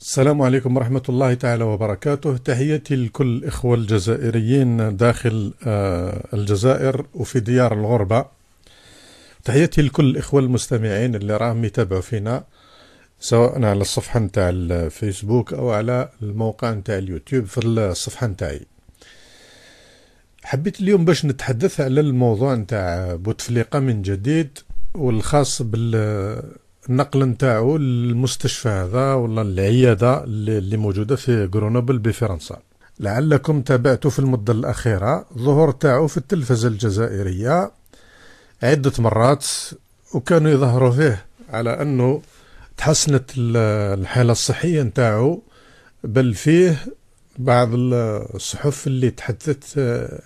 السلام عليكم ورحمة الله تعالى وبركاته تحياتي لكل إخوة الجزائريين داخل آه، الجزائر وفي ديار الغربة تحياتي لكل إخوة المستمعين اللي راهم يتابعوا فينا سواء على الصفحة نتاع الفيسبوك أو على الموقع نتاع اليوتيوب في الصفحة نتاعي حبيت اليوم باش نتحدث على الموضوع نتاع بوتفليقة من جديد والخاص بال النقل نتاعو للمستشفى هذا ولا العياده اللي موجوده في غرونوبل بفرنسا لعلكم تابعتوا في المده الاخيره ظهور تاعو في التلفزه الجزائريه عده مرات وكانوا يظهروا فيه على انه تحسنت الحاله الصحيه نتاعو بل فيه بعض الصحف اللي تحدثت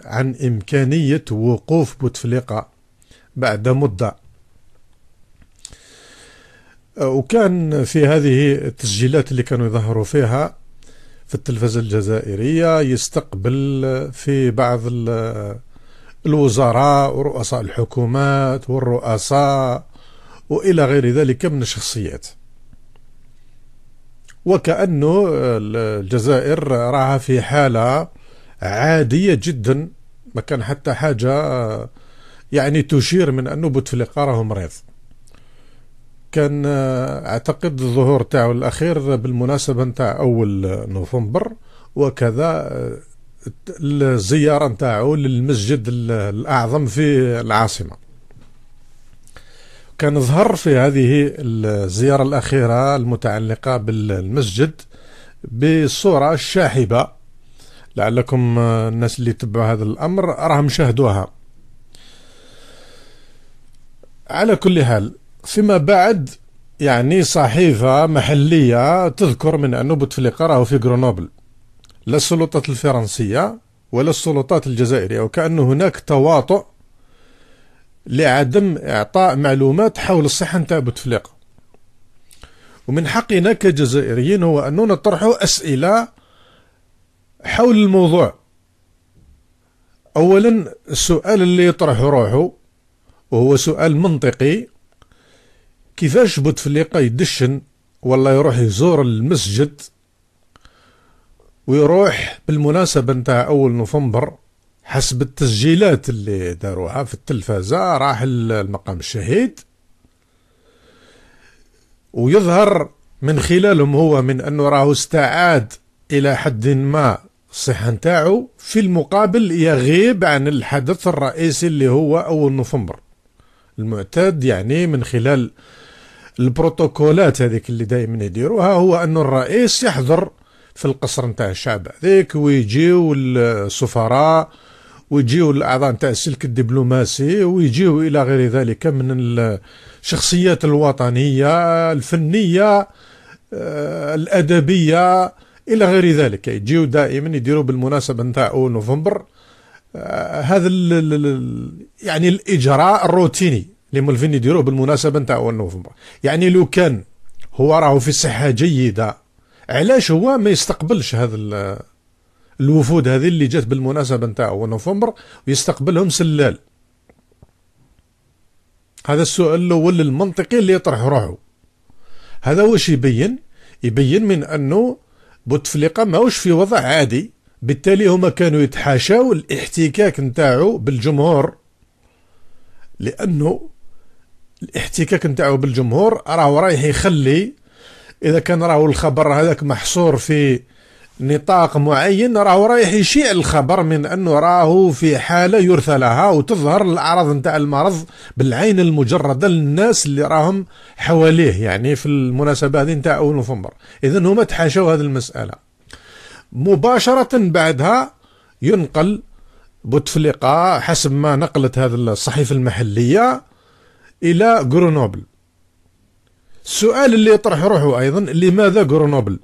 عن إمكانية وقوف بوتفليقة بعد مدة وكان في هذه التسجيلات اللي كانوا يظهروا فيها في التلفزة الجزائرية يستقبل في بعض الوزراء ورؤساء الحكومات والرؤساء وإلى غير ذلك من الشخصيات وكأنه الجزائر راها في حالة عادية جدا ما كان حتى حاجة آه، يعني تشير من أنه بوتفليقة راه مريض كان اعتقد الظهور تاعو الاخير بالمناسبه نتاع اول نوفمبر وكذا الزياره نتاعو للمسجد الاعظم في العاصمه كان ظهر في هذه الزياره الاخيره المتعلقه بالمسجد بصوره شاحبه لعلكم الناس اللي تبعوا هذا الامر راهم شاهدوها على كل حال فيما بعد يعني صحيفة محلية تذكر من أنه بوتفليقة راهو في غرونوبل لا السلطات الفرنسية ولا السلطات الجزائرية وكأن هناك تواطؤ لعدم إعطاء معلومات حول الصحة نتاع بوتفليقة ومن حقنا كجزائريين هو أننا نطرح أسئلة حول الموضوع أولا السؤال اللي يطرح روحه وهو سؤال منطقي كيفاش بوتفليقه يدشن ولا يروح يزور المسجد ويروح بالمناسبة نتاع أول نوفمبر حسب التسجيلات اللي داروها في التلفازة راح المقام الشهيد ويظهر من خلالهم هو من أنه راه استعاد إلى حد ما الصحة نتاعو في المقابل يغيب عن الحدث الرئيسي اللي هو أول نوفمبر المعتاد يعني من خلال البروتوكولات هذيك اللي دائما يديروها هو انه الرئيس يحضر في القصر نتاع الشعب هذيك ويجيو السفراء ويجيو الاعضاء نتاع السلك الدبلوماسي ويجيو الى غير ذلك من الشخصيات الوطنيه الفنيه آه، الادبيه الى غير ذلك يجيو دائما يديروا بالمناسبه نتاع نوفمبر آه، هذا يعني الاجراء الروتيني اللي ملفين يديروه بالمناسبه نتاع نوفمبر يعني لو كان هو راهو في صحه جيده علاش هو ما يستقبلش هذا الوفود هذه اللي جات بالمناسبه نتاع نوفمبر ويستقبلهم سلال هذا السؤال الاول المنطقي اللي يطرح روحه هذا واش يبين يبين من انه بوتفليقه ماهوش في وضع عادي بالتالي هما كانوا يتحاشاو الاحتكاك نتاعو بالجمهور لانه الاحتكاك نتاعو بالجمهور راهو رايح يخلي اذا كان راهو الخبر هذاك محصور في نطاق معين راهو رايح يشيع الخبر من انه راهو في حاله يرثى لها وتظهر الاعراض نتاع المرض بالعين المجرده للناس اللي راهم حواليه يعني في المناسبه هذه نتاع اول نوفمبر اذا هما تحاشوا هذه المساله مباشره بعدها ينقل بوتفليقه حسب ما نقلت هذه الصحيفه المحليه إلى غرونوبل السؤال اللي يطرح روحه أيضا لماذا غرونوبل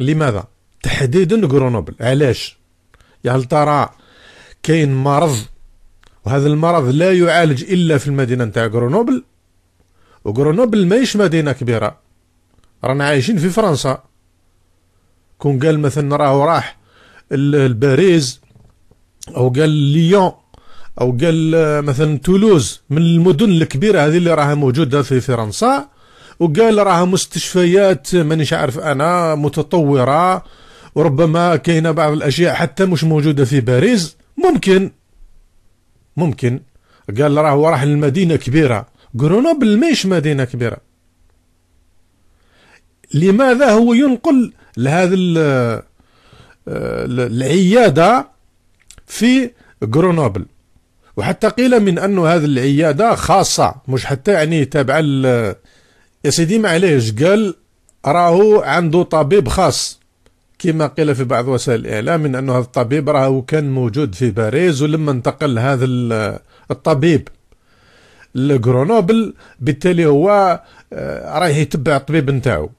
لماذا تحديدا غرونوبل علاش يعني ترى كاين مرض وهذا المرض لا يعالج إلا في المدينة نتاع غرونوبل وغرونوبل ماهيش مدينة كبيرة رانا عايشين في فرنسا كون قال مثلا راهو راح لباريس او قال ليون او قال آه، مثلا تولوز من المدن الكبيره هذه اللي راها موجوده في فرنسا وقال راها مستشفيات مانيش عارف انا متطوره وربما كاينه بعض الاشياء حتى مش موجوده في باريس ممكن ممكن قال راهو راح لمدينه كبيره غرونوبل ماهيش مدينه كبيره لماذا هو ينقل لهذا آه، العياده في غرونوبل وحتى قيل من أنه هذه العيادة خاصة مش حتى يعني تابعة يا سيدي معليش قال راهو عنده طبيب خاص كما قيل في بعض وسائل الإعلام من أنه هذا الطبيب راهو كان موجود في باريس ولما انتقل هذا الطبيب لغرونوبل بالتالي هو آه، رايح يتبع الطبيب نتاعو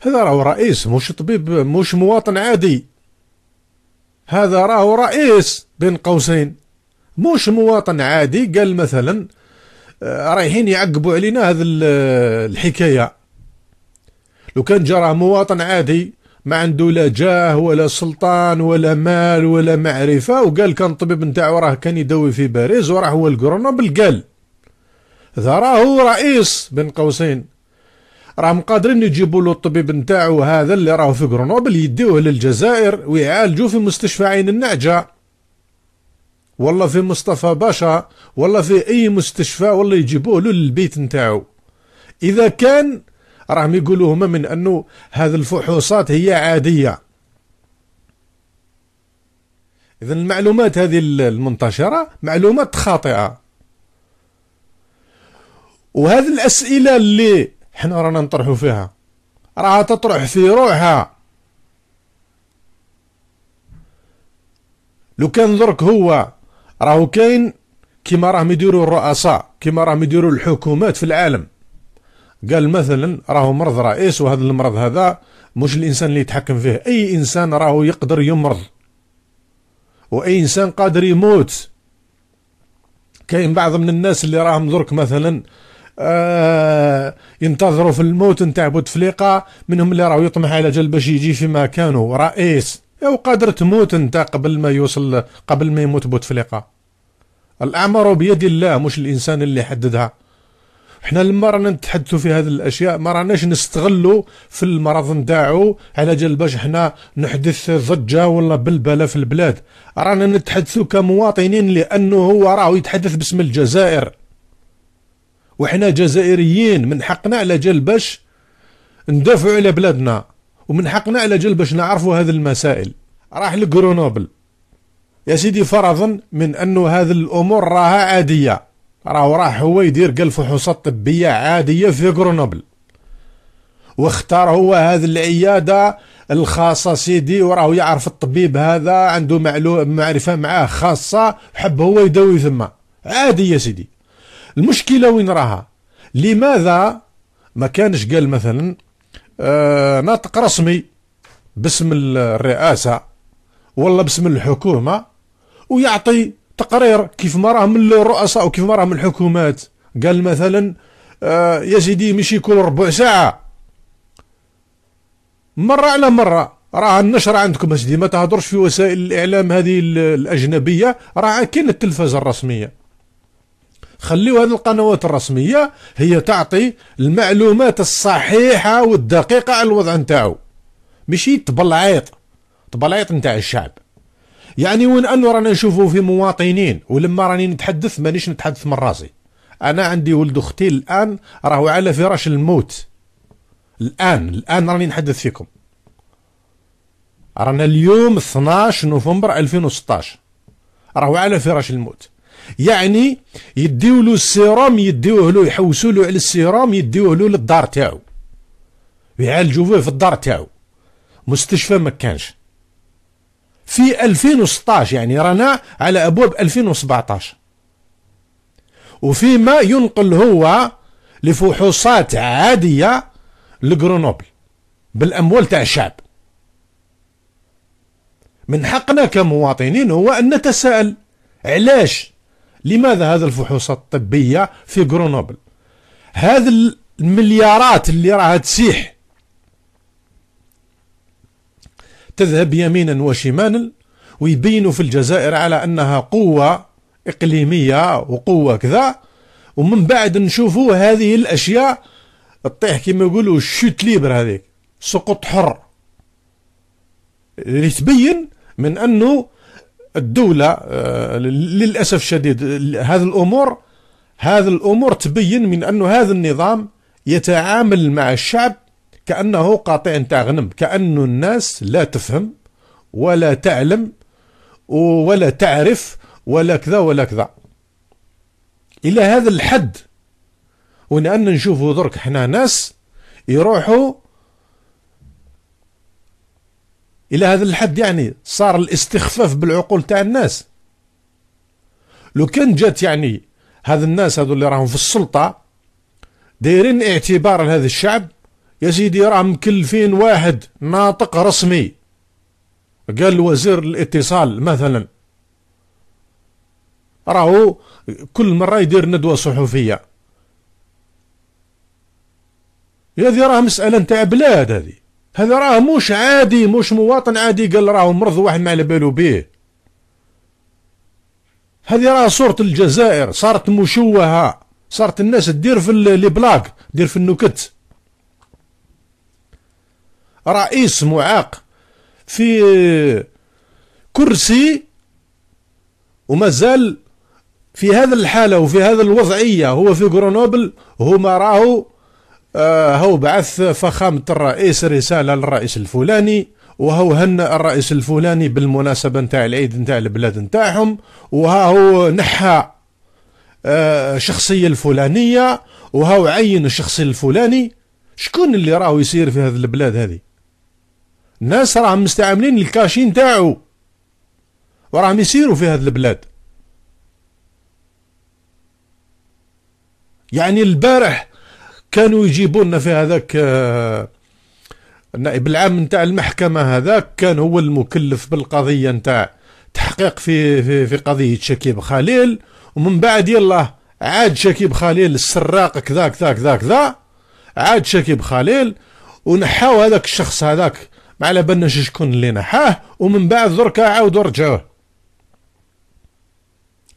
هذا راهو رئيس مش طبيب مش مواطن عادي هذا راهو رئيس بين قوسين موش مواطن عادي قال مثلا آه، رايحين يعقبوا علينا هذا الحكايه لو كان جرى مواطن عادي ما عنده لا جاه ولا سلطان ولا مال ولا معرفه وقال كان الطبيب نتاعو راه كان يداوي في باريس وراه هو الكرونوبل قال ذا راهو رئيس بين قوسين راهم قادرين يجيبوا له الطبيب نتاعو هذا اللي راهو في كرونوبل يديوه للجزائر ويعالجوه في مستشفى عين النعجه ولا في مصطفى باشا ولا في اي مستشفى ولا يجيبوه له للبيت نتاعو اذا كان راهم يقولوا هما من انه هذه الفحوصات هي عاديه اذا المعلومات هذه المنتشره معلومات خاطئه وهذه الاسئله اللي حنا رانا نطرحوا فيها راها تطرح في روحها لو كان درك هو راهو كاين كيما راهم يديروا الرؤساء كيما راهم يديروا الحكومات في العالم قال مثلا راهو مرض رئيس وهذا المرض هذا مش الانسان اللي يتحكم فيه اي انسان راهو يقدر يمرض واي انسان قادر يموت كاين بعض من الناس اللي راهم درك مثلا آه ينتظروا في الموت نتاع بوتفليقه منهم اللي راهو يطمح على جل باش يجي في مكانه رئيس او قادر تموت انت قبل ما يوصل قبل ما يموت بوتفليقه الاعمار بيد الله مش الانسان اللي يحددها احنا لما رانا نتحدثوا في هذه الاشياء ما راناش نستغلوا في المرض نتاعو على جال باش احنا نحدث ضجه ولا بلبله في البلاد رانا نتحدثوا كمواطنين لانه هو راهو يتحدث باسم الجزائر وحنا جزائريين من حقنا على جال باش ندافعوا على بلادنا ومن حقنا على جل باش نعرفوا هذه المسائل راح لكرونوبل يا سيدي فرضا من أنه هذه الأمور راها عادية راه راح هو يدير قال فحوصات طبية عادية في كرونوبل واختار هو هذه العيادة الخاصة سيدي وراه يعرف الطبيب هذا عنده معلوم معرفة معاه خاصة حب هو يداوي ثم عادي يا سيدي المشكلة وين راها لماذا ما كانش قال مثلا آه، ناطق رسمي باسم الرئاسة ولا باسم الحكومة ويعطي تقرير كيف ما راه من الرؤساء وكيف ما راه من الحكومات قال مثلا آه، يا سيدي ماشي كل ربع ساعة مرة على مرة راه النشر عندكم اسيدي ما تهضرش في وسائل الإعلام هذه الأجنبية راه كاين التلفزة الرسمية خليوا هذه القنوات الرسمية هي تعطي المعلومات الصحيحة والدقيقة على الوضع نتاعو ماشي تبلعيط تبلعيط نتاع الشعب يعني وين انو رانا نشوفوا في مواطنين ولما راني نتحدث مانيش نتحدث من راسي انا عندي ولد اختي الان راهو على فراش الموت الان الان راني نحدث فيكم رانا اليوم 12 نوفمبر 2016 راهو على فراش الموت يعني يديو له السيروم يديوه له يحوسوا له على السيروم يديوه له للدار تاعو يعالجوا فيه في الدار تاعو مستشفى ما كانش في 2016 يعني رانا على ابواب 2017 وفيما ينقل هو لفحوصات عاديه لجرونوبل بالاموال تاع الشعب من حقنا كمواطنين هو ان نتساءل علاش لماذا هذا الفحوصات الطبيه في غرونوبل هذا المليارات اللي راها تسيح تذهب يمينا وشمالا ويبينوا في الجزائر على انها قوه اقليميه وقوه كذا ومن بعد نشوفوا هذه الاشياء تطيح كما يقولوا الشوت ليبر هذيك سقوط حر اللي تبين من انه الدولة آه، للأسف الشديد هذه الأمور هذه الأمور تبين من أن هذا النظام يتعامل مع الشعب كأنه قاطع تاع غنم كأن الناس لا تفهم ولا تعلم ولا تعرف ولا كذا ولا كذا إلى هذا الحد ولأن نشوفوا درك حنا ناس يروحوا الى هذا الحد يعني صار الاستخفاف بالعقول تاع الناس لو كان جات يعني هذا الناس هذو اللي راهم في السلطه دايرين اعتبار لهذا الشعب يا سيدي راه مكلفين واحد ناطق رسمي قال وزير الاتصال مثلا راهو كل مره يدير ندوه صحفيه هذه راه مساله تاع بلاد هذه هذا راه مش عادي مش مواطن عادي قال راه مرض واحد ما على بالو بيه هذه راه صورة الجزائر صارت مشوهة صارت الناس تدير في لي بلاك دير في النكت رئيس معاق في كرسي ومازال في هذا الحالة وفي هذا الوضعية هو في غرونوبل هما راهو آه، هو بعث فخامة الرئيس رسالة للرئيس الفلاني وهو هن الرئيس الفلاني بالمناسبة نتاع العيد نتاع البلاد نتاعهم وها هو نحى الشخصية آه، الفلانية وهو عين الشخص الفلاني شكون اللي راهو يصير في هذه البلاد هذه الناس راهم مستعملين الكاشي نتاعو وراهم يسيروا في هذه البلاد يعني البارح كانوا يجيبوا لنا في هذاك آه، النائب العام نتاع المحكمه هذاك كان هو المكلف بالقضيه نتاع تحقيق في في في قضيه شكيب خليل ومن بعد يلا عاد شكيب خليل السراق كذا كذا كذا كذا عاد شكيب خليل ونحاو هذاك الشخص هذاك ما على بالناش شكون اللي نحاه ومن بعد دركا عاودوا رجعوه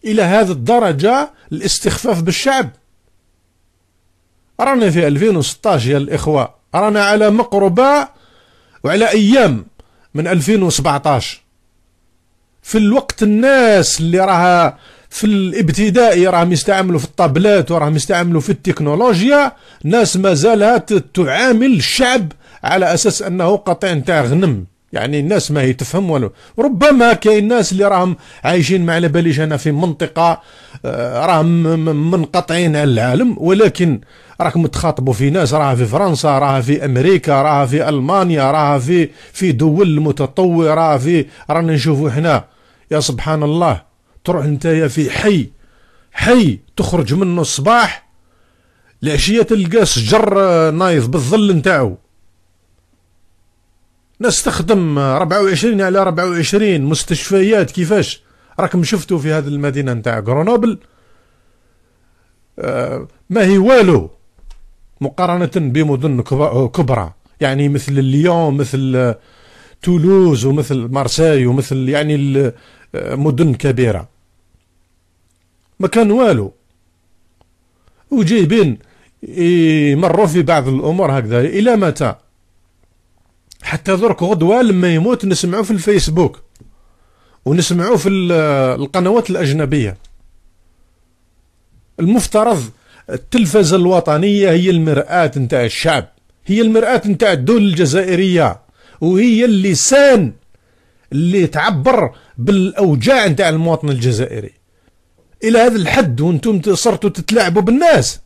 الى هذه الدرجه الاستخفاف بالشعب رانا في 2016 يا الإخوة رانا على مقربة وعلى أيام من 2017 في الوقت الناس اللي راها في الابتدائي راهم يستعملوا في الطابلات وراهم يستعملوا في التكنولوجيا ناس مازالها تعامل الشعب على اساس انه قطيع نتاع غنم يعني الناس ما هي تفهم والو ربما كاين ناس اللي راهم عايشين ما على باليش انا في منطقه آه، راهم منقطعين على العالم ولكن راكم تخاطبوا في ناس راها في فرنسا راها في امريكا راها في المانيا راها في في دول متطوره في رانا نشوفوا حنا يا سبحان الله تروح نتايا في حي حي تخرج منه الصباح العشيه تلقى شجر آه، نايض بالظل نتاعو ناس تخدم 24 على 24 مستشفيات كيفاش راكم شفتوا في هذه المدينه نتاع غرونوبل آه، ما هي والو مقارنه بمدن كبرى يعني مثل ليون مثل آه، تولوز ومثل مارساي ومثل يعني آه، مدن كبيره ما كان والو وجايبين يمروا في بعض الامور هكذا الى متى حتى درك غدوه لما يموت نسمعوا في الفيسبوك ونسمعوه في القنوات الأجنبية المفترض التلفزة الوطنية هي المرآة نتاع الشعب هي المرآة نتاع الدول الجزائرية وهي اللسان اللي تعبر بالأوجاع نتاع المواطن الجزائري إلى هذا الحد وانتم صرتوا تتلاعبوا بالناس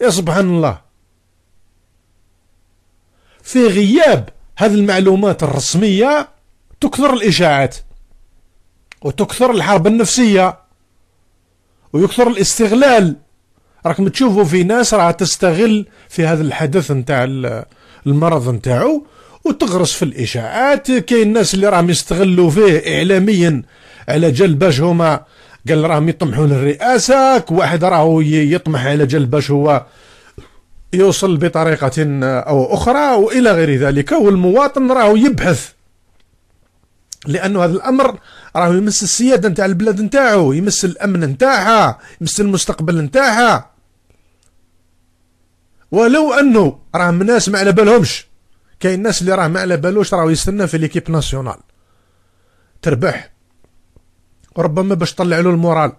يا سبحان الله في غياب هذه المعلومات الرسمية تكثر الإشاعات وتكثر الحرب النفسية ويكثر الاستغلال راكم تشوفوا في ناس راه تستغل في هذا الحدث نتاع المرض نتاعو وتغرس في الاشاعات كاين الناس اللي راهم يستغلوا فيه اعلاميا على جال باش هما قال راهم يطمحوا للرئاسه واحد راهو يطمح على جال باش هو يوصل بطريقه او اخرى والى غير ذلك والمواطن راهو يبحث لانه هذا الامر راه يمس السياده نتاع البلاد نتاعو يمس الامن نتاعها يمس المستقبل نتاعها ولو انه راه ناس ما على بالهمش كاين ناس اللي راه ما على بالوش راهو يستنى في ليكيب ناسيونال تربح وربما باش طلع له المورال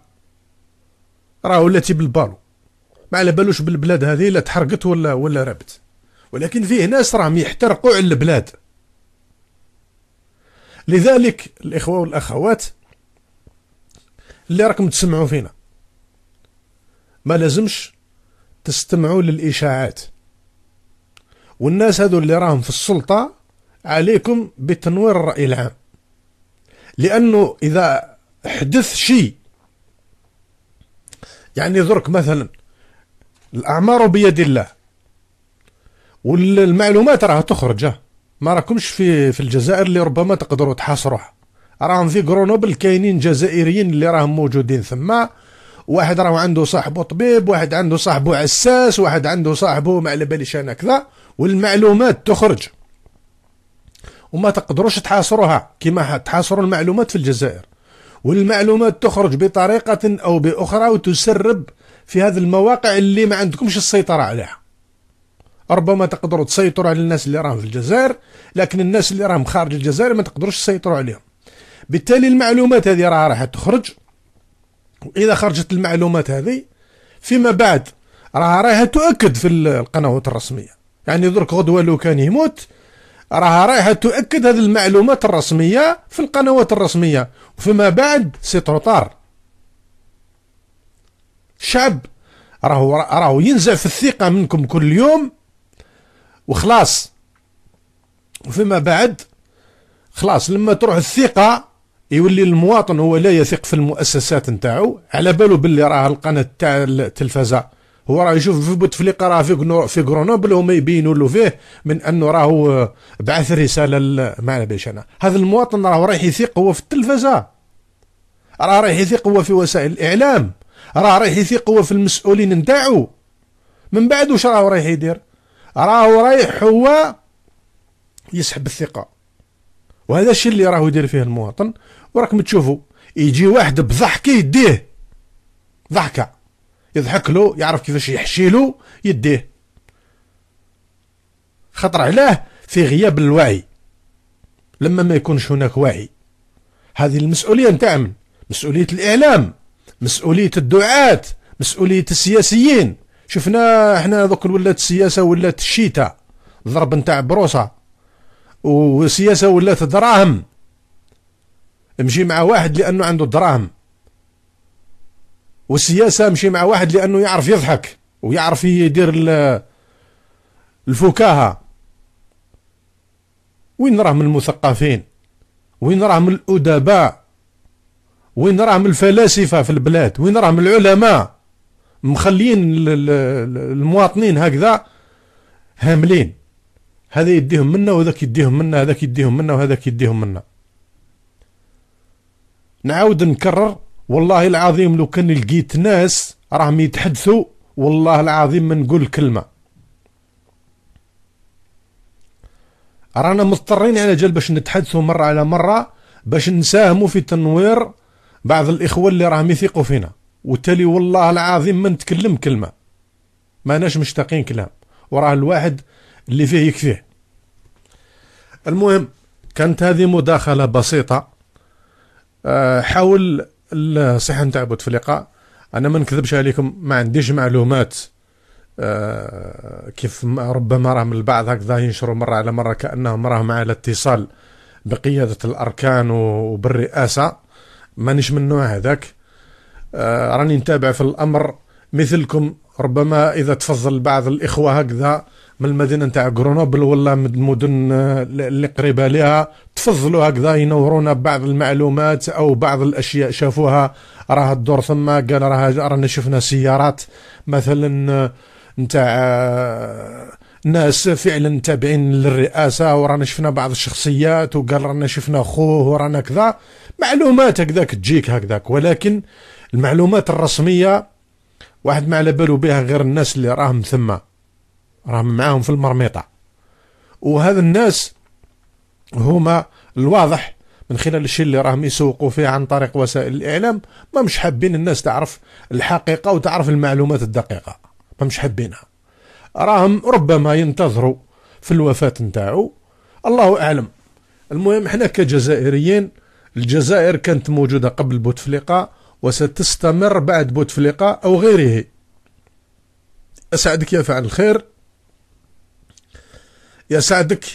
راهو ولاتي بالبالو ما على بالوش بالبلاد هذه لا تحرقت ولا ولا ربت ولكن فيه ناس راهم يحترقوا على البلاد لذلك الإخوة والأخوات اللي راكم تسمعوا فينا ما لازمش تستمعوا للإشاعات والناس هذو اللي راهم في السلطة عليكم بتنوير الرأي العام لأنه إذا حدث شيء يعني درك مثلا الأعمار بيد الله والمعلومات راها تخرج ما راكمش في في الجزائر اللي ربما تقدروا تحاصروها راهم في غرونوبل كاينين جزائريين اللي راهم موجودين ثما واحد راهو عنده صاحبه طبيب واحد عنده صاحبه عساس واحد عنده صاحبه ما على باليش انا كذا والمعلومات تخرج وما تقدروش تحاصروها كما تحاصروا المعلومات في الجزائر والمعلومات تخرج بطريقة أو بأخرى وتسرب في هذه المواقع اللي ما عندكمش السيطرة عليها ربما تقدروا تسيطروا على الناس اللي راهم في الجزائر لكن الناس اللي راهم خارج الجزائر ما تقدروش تسيطروا عليهم بالتالي المعلومات هذه راه راح تخرج واذا خرجت المعلومات هذه فيما بعد راه رايحه تؤكد في القنوات الرسميه يعني درك غدوه لو كان يموت راها رايحه تؤكد هذه المعلومات الرسميه في القنوات الرسميه وفيما بعد سي تروطار الشعب راهو راهو ينزع في الثقه منكم كل يوم وخلاص فيما بعد خلاص لما تروح الثقة يولي المواطن هو لا يثق في المؤسسات نتاعو على بالو باللي راه القناة تاع التلفزة هو راه يشوف في بوتفليقة راه في في غرونوبل هما يبينوا له فيه من انه راهو بعث رسالة ما باش انا هذا المواطن راه رايح يثق هو في التلفزة راه رايح يثق هو في وسائل الاعلام راه رايح يثق هو في المسؤولين نتاعو من بعد واش راه رايح يدير راه رايح هو يسحب الثقة وهذا الشيء اللي راه يدير فيه المواطن وراكم تشوفوا يجي واحد بضحكة يديه ضحكة يضحك له يعرف كيفاش يحشي له يديه خطر علاه في غياب الوعي لما ما يكونش هناك وعي هذه المسؤولية نتاعهم مسؤولية الإعلام مسؤولية الدعاة مسؤولية السياسيين شفنا احنا دوك ولات السياسه ولات الشتاء ضرب نتاع بروسه والسياسه ولات دراهم مشي مع واحد لانه عنده دراهم والسياسه مشي مع واحد لانه يعرف يضحك ويعرف يدير الفكاهه وين راه من المثقفين وين راه من الادباء وين راه من الفلاسفه في البلاد وين راه من العلماء مخليين المواطنين هكذا هاملين هذا يديهم منا وهذاك يديهم منا هذاك يديهم منا وهذاك يديهم منا نعاود نكرر والله العظيم لو كان لقيت ناس راهم يتحدثوا والله العظيم ما نقول كلمة رانا مضطرين على جال باش نتحدثوا مرة على مرة باش نساهموا في تنوير بعض الإخوة اللي راهم يثقوا فينا وتالي والله العظيم ما نتكلم كلمه ما ناش مشتاقين كلام وراه الواحد اللي فيه يكفيه المهم كانت هذه مداخله بسيطه آه، حول الصحه نتاع بوتفليقه انا ما نكذبش عليكم ما عنديش معلومات آه، كيف ربما راه من البعض هكذا ينشروا مره على مره كانهم راهم على اتصال بقياده الاركان وبالرئاسه مانيش من النوع هذاك آه، راني نتابع في الامر مثلكم ربما اذا تفضل بعض الاخوه هكذا من المدينه نتاع غرونوبل ولا من المدن آه، اللي قريبه لها تفضلوا هكذا ينورونا ببعض المعلومات او بعض الاشياء شافوها راه الدور ثم قال راه رانا شفنا سيارات مثلا آه، نتاع ناس فعلا تابعين للرئاسه ورانا شفنا بعض الشخصيات وقال رانا شفنا خوه ورانا كذا معلومات هكذاك تجيك هكذاك ولكن المعلومات الرسميه واحد ما على بالو بها غير الناس اللي راهم ثم راهم معاهم في المرميطه وهذا الناس هما الواضح من خلال الشيء اللي راهم يسوقوا فيه عن طريق وسائل الاعلام ما مش حابين الناس تعرف الحقيقه وتعرف المعلومات الدقيقه ما مش حابينها راهم ربما ينتظروا في الوفاه نتاعو الله اعلم المهم احنا كجزائريين الجزائر كانت موجوده قبل بوتفليقه وستستمر بعد بوتفليقة أو غيره أسعدك يا فعل الخير يا سعدك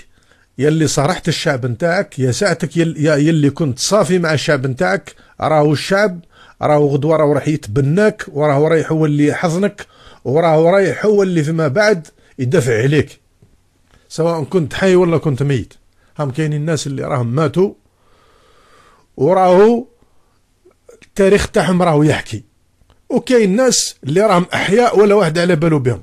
يلي صرحت الشعب نتاعك يا سعدك يلي كنت صافي مع الشعب نتاعك راهو الشعب راهو غدوة راهو راح يتبناك وراهو رايح هو اللي يحضنك وراهو رايح هو اللي فيما بعد يدافع عليك سواء كنت حي ولا كنت ميت هم كاينين الناس اللي راهم ماتوا وراهو التاريخ تاعهم راهو يحكي وكاين ناس اللي راهم احياء ولا واحد على بالو بهم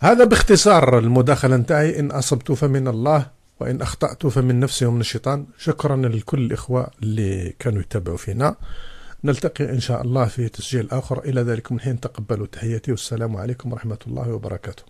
هذا باختصار المداخله نتاعي ان اصبت فمن الله وان اخطات فمن نفسي ومن الشيطان شكرا لكل الاخوه اللي كانوا يتابعوا فينا نلتقي ان شاء الله في تسجيل اخر الى ذلك من حين تقبلوا تحياتي والسلام عليكم ورحمه الله وبركاته